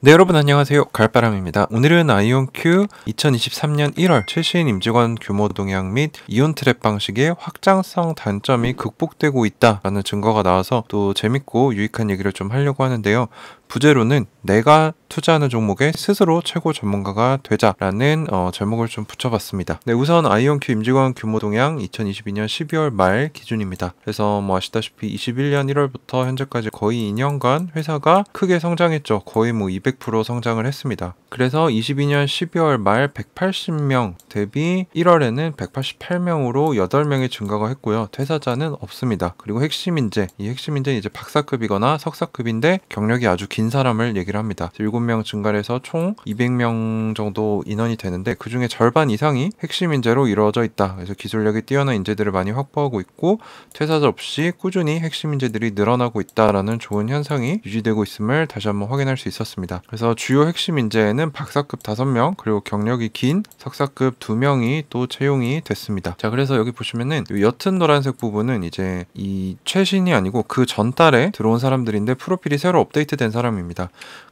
네 여러분 안녕하세요 갈바람입니다 오늘은 아이온큐 2023년 1월 최신 임직원 규모 동향 및 이온 트랩 방식의 확장성 단점이 극복되고 있다라는 증거가 나와서 또 재밌고 유익한 얘기를 좀 하려고 하는데요 부제로는 내가 투자하는 종목에 스스로 최고 전문가가 되자라는 어, 제목을 좀 붙여봤습니다. 네, 우선 아이온 q 임직원 규모 동향 2022년 12월 말 기준입니다. 그래서 뭐 아시다시피 21년 1월부터 현재까지 거의 2년간 회사가 크게 성장했죠. 거의 뭐 200% 성장을 했습니다. 그래서 22년 12월 말 180명 대비 1월에는 188명으로 8명의 증가가 했고요. 퇴사자는 없습니다. 그리고 핵심 인재, 이 핵심 인재는 이제 박사급이거나 석사급인데 경력이 아주 긴빈 사람을 얘기를 합니다. 7명 증가해서 총 200명 정도 인원이 되는데 그 중에 절반 이상이 핵심 인재로 이루어져 있다. 그래서 기술력이 뛰어난 인재들을 많이 확보하고 있고 퇴사자 없이 꾸준히 핵심 인재들이 늘어나고 있다라는 좋은 현상이 유지되고 있음을 다시 한번 확인할 수 있었습니다. 그래서 주요 핵심 인재에는 박사급 5명 그리고 경력이 긴 석사급 2명이 또 채용이 됐습니다. 자 그래서 여기 보시면은 옅은 노란색 부분은 이제 이 최신이 아니고 그 전달에 들어온 사람들인데 프로필이 새로 업데이트된 사람 사람입니다.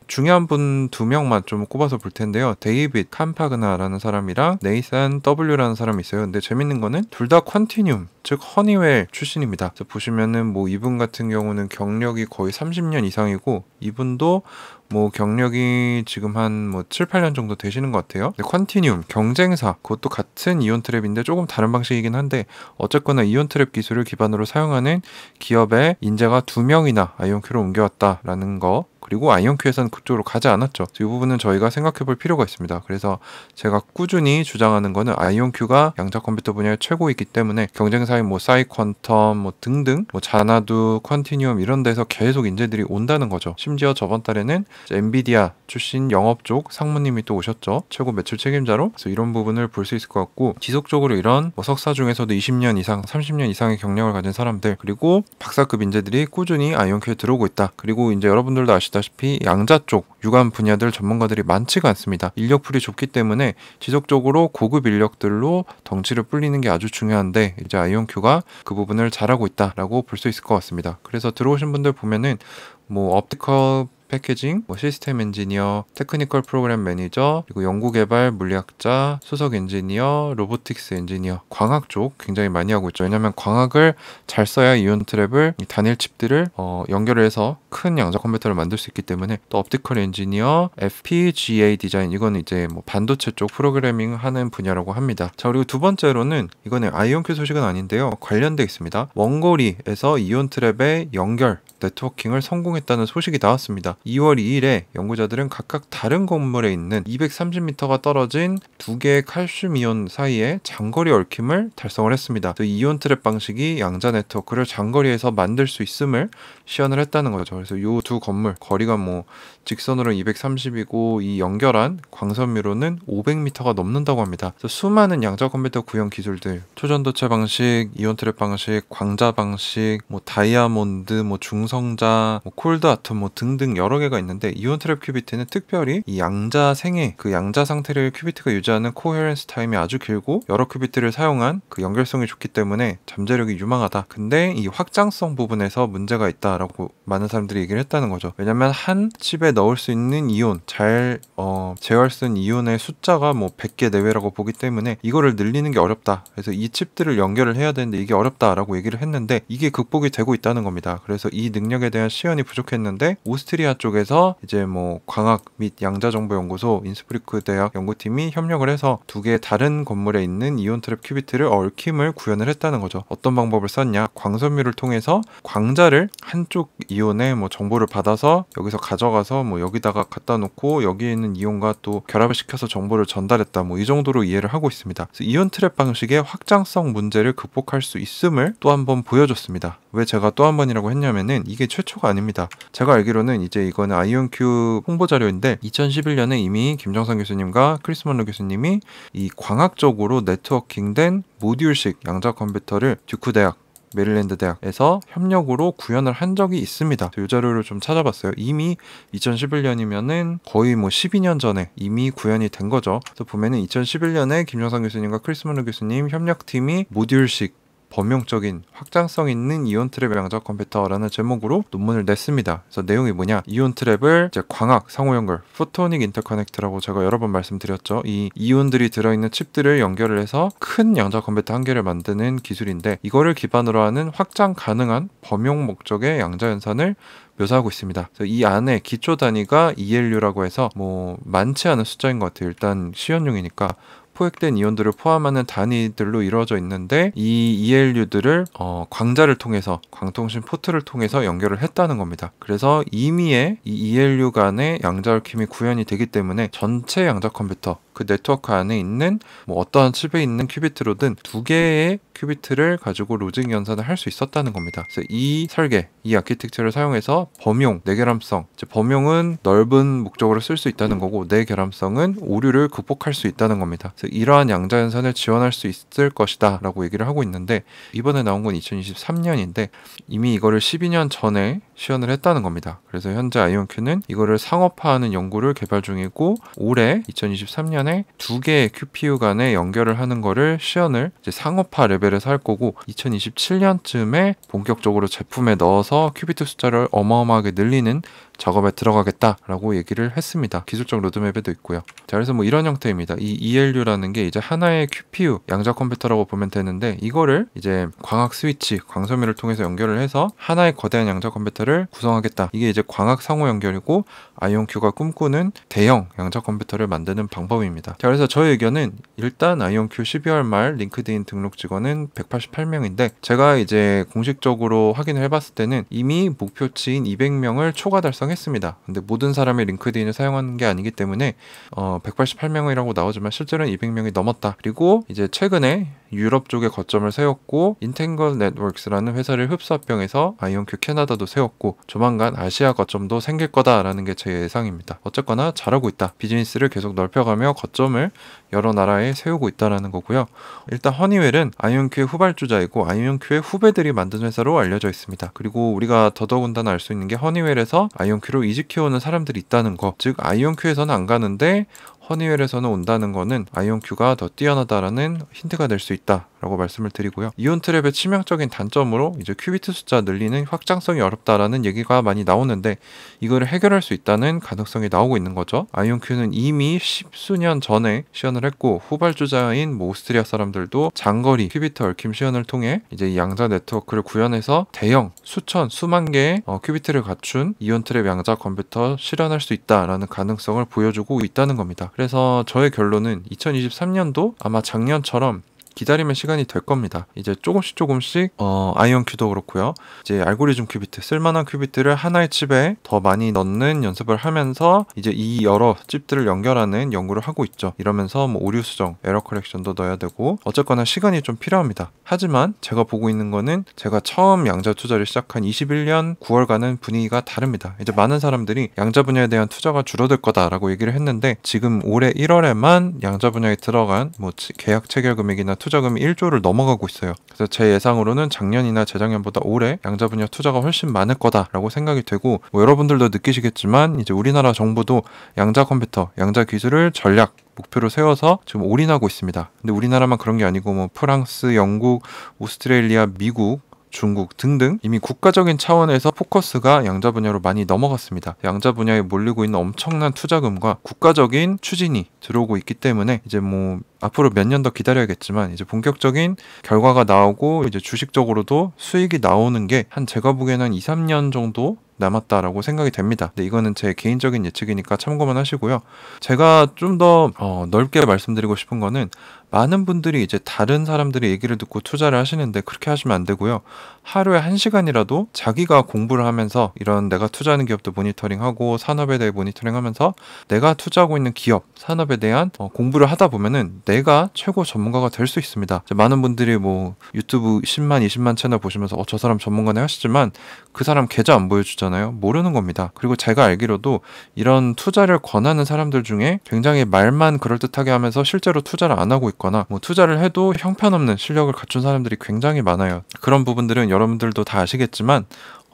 중요한 분 두 명만 좀 꼽아서 볼 텐데요. 데이빗 칸파그나라는 사람이랑 네이산 W라는 사람이 있어요. 근데 재밌는 거는 둘 다 퀀티늄 즉 허니웰 출신입니다. 보시면은 뭐 이분 같은 경우는 경력이 거의 30년 이상이고 이분도 뭐 경력이 지금 한 뭐 7, 8년 정도 되시는 것 같아요. 퀀티늄 경쟁사 그것도 같은 이온 트랩인데 조금 다른 방식이긴 한데 어쨌거나 이온 트랩 기술을 기반으로 사용하는 기업의 인재가 두 명이나 아이온큐로 옮겨왔다라는 거. 그리고 아이온큐에서는 적극적으로 가지 않았죠. 이 부분은 저희가 생각해 볼 필요가 있습니다. 그래서 제가 꾸준히 주장하는 거는 아이온큐가 양자 컴퓨터 분야의 최고이기 때문에 경쟁사인 뭐 사이퀀텀 뭐 등등 뭐 자나두, 퀀티니엄 이런 데서 계속 인재들이 온다는 거죠. 심지어 저번 달에는 엔비디아 출신 영업 쪽 상무님이 또 오셨죠. 최고 매출 책임자로. 그래서 이런 부분을 볼 수 있을 것 같고 지속적으로 이런 뭐 석사 중에서도 20년 이상, 30년 이상의 경력을 가진 사람들 그리고 박사급 인재들이 꾸준히 아이온큐에 들어오고 있다. 그리고 이제 여러분들도 아시다시피 양자 쪽 유관 분야들 전문가들이 많지가 않습니다. 인력풀이 좁기 때문에 지속적으로 고급 인력들로 덩치를 불리는 게 아주 중요한데 이제 아이온큐가 그 부분을 잘하고 있다라고 볼 수 있을 것 같습니다. 그래서 들어오신 분들 보면은 뭐 업티컬 패키징뭐 시스템 엔지니어, 테크니컬 프로그램 매니저, 그리고 연구개발 물리학자, 수석 엔지니어, 로보틱스 엔지니어, 광학 쪽 굉장히 많이 하고 있죠. 왜냐하면 광학을 잘 써야 이온 트랩을 단일 칩들을 어, 연결해서 큰 양자 컴퓨터를 만들 수 있기 때문에 또 o p 컬 엔지니어, FPGA 디자인 이건 이제 뭐 반도체 쪽 프로그래밍 하는 분야라고 합니다. 자 그리고 두 번째로는 이거는 아이온큐 소식은 아닌데요 관련돼 있습니다. 원거리에서 이온 트랩의 연결 네트워킹을 성공했다는 소식이 나왔습니다. 2월 2일에 연구자들은 각각 다른 건물에 있는 230m가 떨어진 두 개의 칼슘 이온 사이에 장거리 얽힘을 달성을 했습니다. 이온 트랩 방식이 양자 네트워크를 장거리에서 만들 수 있음을 시연을 했다는 거죠. 그래서 이 두 건물 거리가 뭐 직선으로 230이고 이 연결한 광선미로는 500m가 넘는다고 합니다. 수많은 양자 컴퓨터 구현 기술들, 초전도체 방식, 이온 트랩 방식, 광자 방식, 뭐 다이아몬드, 뭐 중성자, 뭐 콜드 아톰 뭐 등등 여러 여러 개가 있는데 이온 트랩 큐비트는 특별히 이 양자 생애 그 양자 상태를 큐비트가 유지하는 코헤런스 타임이 아주 길고 여러 큐비트를 사용한 그 연결성이 좋기 때문에 잠재력이 유망하다. 근데 이 확장성 부분에서 문제가 있다라고 많은 사람들이 얘기를 했다는 거죠. 왜냐면 한 칩에 넣을 수 있는 이온 잘 어, 재활쓴 이온의 숫자가 뭐 100개 내외라고 보기 때문에 이거를 늘리는 게 어렵다. 그래서 이 칩들을 연결을 해야 되는데 이게 어렵다라고 얘기를 했는데 이게 극복이 되고 있다는 겁니다. 그래서 이 능력에 대한 시연이 부족했는데 오스트리아 쪽에서 이제 뭐 광학 및 양자정보연구소 인스프리크 대학 연구팀이 협력을 해서 두 개의 다른 건물에 있는 이온 트랩 큐비트를 얽힘을 구현을 했다는 거죠. 어떤 방법을 썼냐? 광섬유를 통해서 광자를 한쪽 이온에 뭐 정보를 받아서 여기서 가져가서 뭐 여기다가 갖다 놓고 여기에 있는 이온과 또 결합을 시켜서 정보를 전달했다. 뭐 이 정도로 이해를 하고 있습니다. 이온 트랩 방식의 확장성 문제를 극복할 수 있음을 또 한 번 보여줬습니다. 왜 제가 또 한 번이라고 했냐면은 이게 최초가 아닙니다. 제가 알기로는 이제 이건 아이온큐 홍보 자료인데 2011년에 이미 김정선 교수님과 크리스먼로 교수님이 이 광학적으로 네트워킹된 모듈식 양자 컴퓨터를 듀크 대학 메릴랜드 대학에서 협력으로 구현을 한 적이 있습니다. 이 자료를 좀 찾아봤어요. 이미 2011년이면은 거의 뭐 12년 전에 이미 구현이 된 거죠. 그래서 보면은 2011년에 김정상 교수님과 크리스먼 마 교수님 협력팀이 모듈식 범용적인 확장성 있는 이온 트랩 양자 컴퓨터라는 제목으로 논문을 냈습니다. 그래서 내용이 뭐냐? 이온 트랩을 이제 광학, 상호 연결, 포토닉 인터커넥트라고 제가 여러 번 말씀드렸죠. 이 이온들이 들어있는 칩들을 연결을 해서 큰 양자 컴퓨터 한 개를 만드는 기술인데 이거를 기반으로 하는 확장 가능한 범용 목적의 양자 연산을 묘사하고 있습니다. 이 안에 기초 단위가 ELU라고 해서 뭐 많지 않은 숫자인 것 같아요. 일단 시연용이니까 포획된 이온들을 포함하는 단위들로 이루어져 있는데 이 ELU들을 어, 광자를 통해서 광통신 포트를 통해서 연결을 했다는 겁니다. 그래서 이미의이 ELU 간의 양자 얽힘이 구현이 되기 때문에 전체 양자 컴퓨터 그 네트워크 안에 있는 뭐 어떠한 칩에 있는 큐비트로든 두 개의 큐비트를 가지고 로직 연산을 할 수 있었다는 겁니다. 그래서 이 설계, 이 아키텍처를 사용해서 범용, 내결함성, 범용은 넓은 목적으로 쓸 수 있다는 거고 내결함성은 오류를 극복할 수 있다는 겁니다. 그래서 이러한 양자 연산을 지원할 수 있을 것이다 라고 얘기를 하고 있는데 이번에 나온 건 2023년인데 이미 이거를 12년 전에 시연을 했다는 겁니다. 그래서 현재 아이온큐는 이거를 상업화하는 연구를 개발 중이고 올해 2 0 2 3년 시간에 두 개의 QPU 간에 연결을 하는 거를 시연을 상업화 레벨에서 할 거고 2027년쯤에 본격적으로 제품에 넣어서 큐비트 숫자를 어마어마하게 늘리는 작업에 들어가겠다라고 얘기를 했습니다. 기술적 로드맵에도 있고요. 자, 그래서 뭐 이런 형태입니다. 이 ELU라는 게 이제 하나의 QPU 양자 컴퓨터라고 보면 되는데 이거를 이제 광학 스위치 광섬유를 통해서 연결을 해서 하나의 거대한 양자 컴퓨터를 구성하겠다. 이게 이제 광학 상호 연결이고 아이온큐가 꿈꾸는 대형 양자 컴퓨터를 만드는 방법입니다. 생각합니다. 자, 그래서 저의 의견은 일단 IonQ 12월 말 링크드인 등록 직원은 188명인데 제가 이제 공식적으로 확인을 해봤을 때는 이미 목표치인 200명을 초과 달성했습니다. 근데 모든 사람이 링크드인을 사용하는 게 아니기 때문에 어, 188명이라고 나오지만 실제로는 200명이 넘었다. 그리고 이제 최근에 유럽 쪽에 거점을 세웠고 인텐걸 네트워크스라는 회사를 흡수합병해서 i 이온큐 캐나다도 세웠고 조만간 아시아 거점도 생길 거다라는 게 제 예상입니다. 어쨌거나 잘하고 있다. 비즈니스를 계속 넓혀가며 거 거점을 여러 나라에 세우고 있다는 거고요. 일단 허니웰은 아이온큐의 후발주자이고 아이온큐의 후배들이 만든 회사로 알려져 있습니다. 그리고 우리가 더더군다나 알 수 있는 게 허니웰에서 아이온큐로 이직해오는 사람들이 있다는 거. 즉 아이온큐에서는 안 가는데 허니웰에서는 온다는 거는 아이온큐가 더 뛰어나다라는 힌트가 될 수 있다라고 말씀을 드리고요. 이온트랩의 치명적인 단점으로 이제 큐비트 숫자 늘리는 확장성이 어렵다라는 얘기가 많이 나오는데 이거를 해결할 수 있다는 가능성이 나오고 있는 거죠. 아이온큐는 이미 십수년 전에 시연을 했고 후발주자인 뭐 오스트리아 사람들도 장거리 큐비트 얽킴 시연을 통해 이제 양자 네트워크를 구현해서 대형 수천 수만 개의 어, 큐비트를 갖춘 이온트랩 양자 컴퓨터 실현할 수 있다라는 가능성을 보여주고 있다는 겁니다. 그래서 저의 결론은 2023년도 아마 작년처럼 기다리면 시간이 될 겁니다. 이제 조금씩 조금씩 어, 아이언 큐도 그렇고요. 이제 알고리즘 큐비트 쓸만한 큐비트를 하나의 칩에 더 많이 넣는 연습을 하면서 이제 이 여러 칩들을 연결하는 연구를 하고 있죠. 이러면서 뭐 오류 수정, 에러 컬렉션도 넣어야 되고 어쨌거나 시간이 좀 필요합니다. 하지만 제가 보고 있는 거는 제가 처음 양자 투자를 시작한 21년 9월과는 분위기가 다릅니다. 이제 많은 사람들이 양자 분야에 대한 투자가 줄어들 거다라고 얘기를 했는데 지금 올해 1월에만 양자 분야에 들어간 뭐 계약 체결 금액이나 투 투자금이 1조를 넘어가고 있어요. 그래서 제 예상으로는 작년이나 재작년보다 올해 양자 분야 투자가 훨씬 많을 거다라고 생각이 되고 뭐 여러분들도 느끼시겠지만 이제 우리나라 정부도 양자 컴퓨터, 양자 기술을 전략 목표로 세워서 지금 올인하고 있습니다. 근데 우리나라만 그런 게 아니고 뭐 프랑스, 영국, 오스트레일리아, 미국 중국 등등 이미 국가적인 차원에서 포커스가 양자 분야로 많이 넘어갔습니다. 양자 분야에 몰리고 있는 엄청난 투자금과 국가적인 추진이 들어오고 있기 때문에 이제 뭐 앞으로 몇 년 더 기다려야겠지만 이제 본격적인 결과가 나오고 이제 주식적으로도 수익이 나오는 게 한 제가 보기에는 2, 3년 정도 남았다라고 생각이 됩니다. 근데 이거는 제 개인적인 예측이니까 참고만 하시고요. 제가 좀 더 어, 넓게 말씀드리고 싶은 거는 많은 분들이 이제 다른 사람들의 얘기를 듣고 투자를 하시는데 그렇게 하시면 안 되고요. 하루에 한 시간이라도 자기가 공부를 하면서 이런 내가 투자하는 기업도 모니터링하고 산업에 대해 모니터링하면서 내가 투자하고 있는 기업, 산업에 대한 어, 공부를 하다 보면은 내가 최고 전문가가 될 수 있습니다. 많은 분들이 뭐 유튜브 10만, 20만 채널 보시면서 어, 저 사람 전문가네 하시지만 그 사람 계좌 안 보여주잖아요. 모르는 겁니다. 그리고 제가 알기로도 이런 투자를 권하는 사람들 중에 굉장히 말만 그럴듯하게 하면서 실제로 투자를 안 하고 듣거나 뭐 투자를 해도 형편없는 실력을 갖춘 사람들이 굉장히 많아요. 그런 부분들은 여러분들도 다 아시겠지만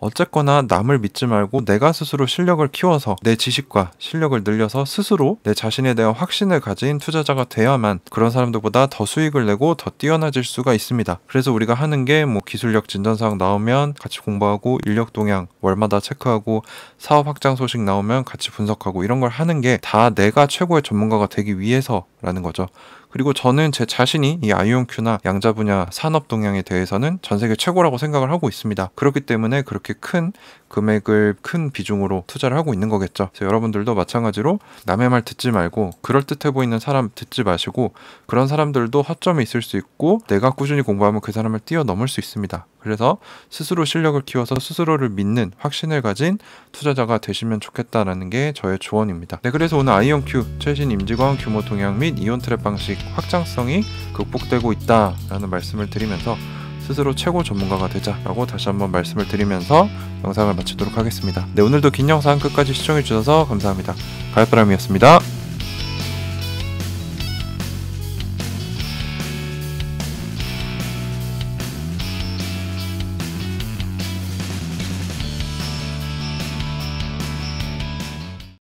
어쨌거나 남을 믿지 말고 내가 스스로 실력을 키워서 내 지식과 실력을 늘려서 스스로 내 자신에 대한 확신을 가진 투자자가 돼야만 그런 사람들보다 더 수익을 내고 더 뛰어나질 수가 있습니다. 그래서 우리가 하는 게 뭐 기술력 진전사항 나오면 같이 공부하고 인력 동향 월마다 체크하고 사업 확장 소식 나오면 같이 분석하고 이런 걸 하는 게 다 내가 최고의 전문가가 되기 위해서라는 거죠. 그리고 저는 제 자신이 이 IONQ나 양자 분야 산업 동향에 대해서는 전 세계 최고라고 생각을 하고 있습니다. 그렇기 때문에 그렇게 그렇게 큰 금액을 큰 비중으로 투자를 하고 있는 거겠죠. 그래서 여러분들도 마찬가지로 남의 말 듣지 말고 그럴듯해 보이는 사람 듣지 마시고 그런 사람들도 허점이 있을 수 있고 내가 꾸준히 공부하면 그 사람을 뛰어넘을 수 있습니다. 그래서 스스로 실력을 키워서 스스로를 믿는 확신을 가진 투자자가 되시면 좋겠다라는 게 저의 조언입니다. 네, 그래서 오늘 아이온큐 최신 임직원 규모 동향 및 이온트랩 방식 확장성이 극복되고 있다라는 말씀을 드리면서 스스로 최고 전문가가 되자라고 다시 한번 말씀을 드리면서 영상을 마치도록 하겠습니다. 네, 오늘도 긴 영상 끝까지 시청해 주셔서 감사합니다. 가을바람이었습니다.